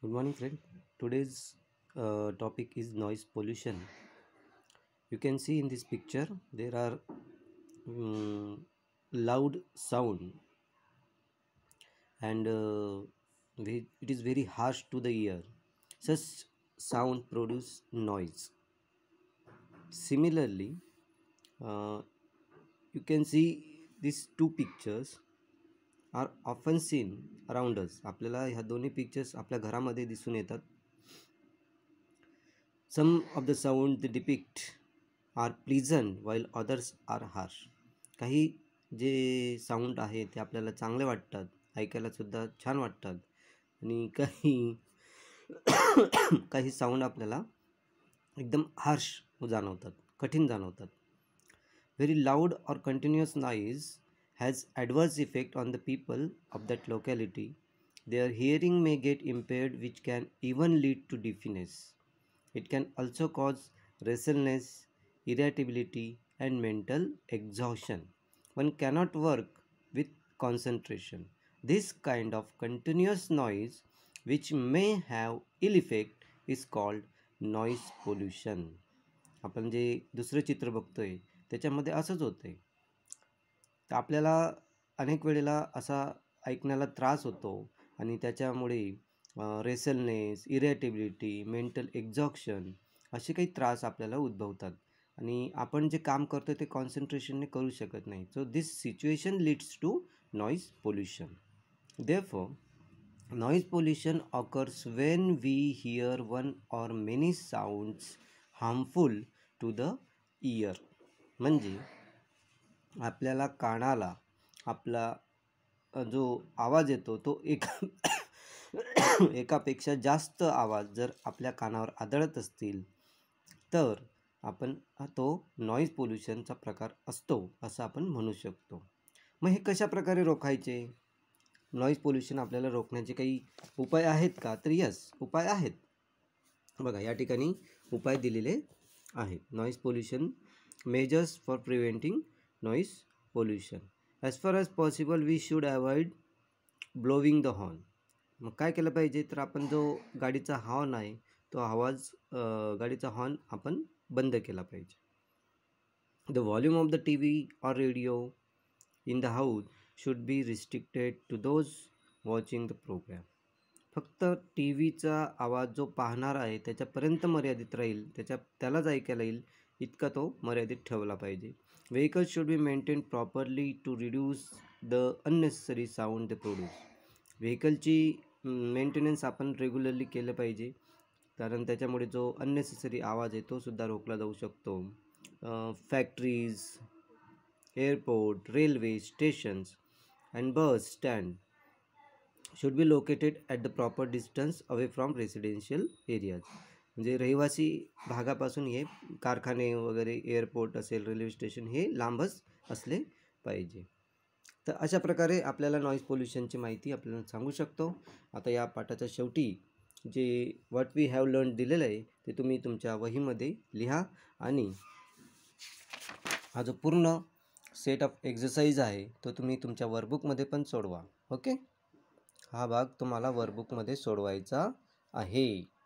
good morning friend today's uh, topic is noise pollution you can see in this picture there are um, loud sound and uh, it is very harsh to the ear such sound produce noise similarly uh, you can see these two pictures are often seen around us आपल्याला ह्या दोन्ही pictures आपल्या घरामध्ये दिसून येतात some of the sound the depict are pleasant while others are harsh काही जे sound आहे ते आपल्याला चांगले वाटतात ऐकायलासुद्धा छान वाटतात आणि काही काही साऊंड आपल्याला एकदम हार्श जाणवतात कठीण जाणवतात very loud or continuous noise has adverse effect on the people of that locality. Their hearing may get impaired which can even lead to deafness. It can also cause restlessness, irritability and mental exhaustion. One cannot work with concentration. This kind of continuous noise which may have ill effect is called noise pollution. आपण जे दुसरं चित्र बघतोय त्याच्यामध्ये असंच होतं आहे तर आपल्याला अनेक वेळेला असा ऐकण्याला त्रास होतो आणि त्याच्यामुळे रेसलनेस इरेटेबिलिटी मेंटल एक्झॉक्शन असे काही त्रास आपल्याला उद्भवतात आणि आपण जे काम करतो ते कॉन्सन्ट्रेशनने करू शकत नाही so this situation leads to noise pollution देफ noise pollution occurs when we hear one or many sounds harmful to the ear म्हणजे आपल्याला कानाला आपला जो आवाज येतो तो एका एकापेक्षा जास्त आवाज जर आपल्या कानावर आदळत असतील तर आपण तो नॉईज पोल्युशनचा प्रकार असतो असं आपण म्हणू शकतो मग हे कशा प्रकारे रोखायचे नॉईज पोल्युशन आपल्याला रोखण्याचे काही उपाय आहेत का तर यस उपाय आहेत बघा या ठिकाणी उपाय दिलेले आहेत noise pollution measures for preventing noise pollution as far as possible we should avoid blowing the horn मग काय केलं पाहिजे तर आपण जो गाडीचा हॉर्न आहे तो आवाज गाडीचा हॉर्न आपण बंद केला पाहिजे the volume of the T V or radio in the house should be restricted to those watching the programme फक्त टी व्हीचा आवाज जो पाहणार आहे त्याच्यापर्यंत मर्यादित राहील त्याच्या त्यालाच ऐकायला येईल इतका तो मर्यादित ठेवला पाहिजे vehicle should be maintain properly to reduce the unnecessary sound the produce व्हेकलची मेंटेनन्स आपण रेग्युलरली केलं पाहिजे कारण त्याच्यामुळे जो अननेसेसरी आवाज आहे तो सुद्धा रोखला जाऊ शकतो factories airport railway stations and bus stand should be located at the proper distance away from residential areas म्हणजे रहिवासी भागापासून हे कारखाने वगैरे एअरपोर्ट असेल रेल्वे स्टेशन हे लांबच असले पाहिजे तर अशा प्रकारे आपल्याला नॉईज पोल्युशनची माहिती आपल्याला सांगू शकतो आता या पाठाच्या शेवटी जे व्हॉट वी हॅव लर्न दिलेलं आहे ते तुम्ही तुमच्या वहीमध्ये लिहा आणि हा जो पूर्ण सेट ऑफ एक्झरसाइज आहे तो तुम्ही तुमच्या वर्कबुकमध्ये पण सोडवा ओके हा भाग तुम्हाला वर्कबुकमध्ये सोडवायचा आहे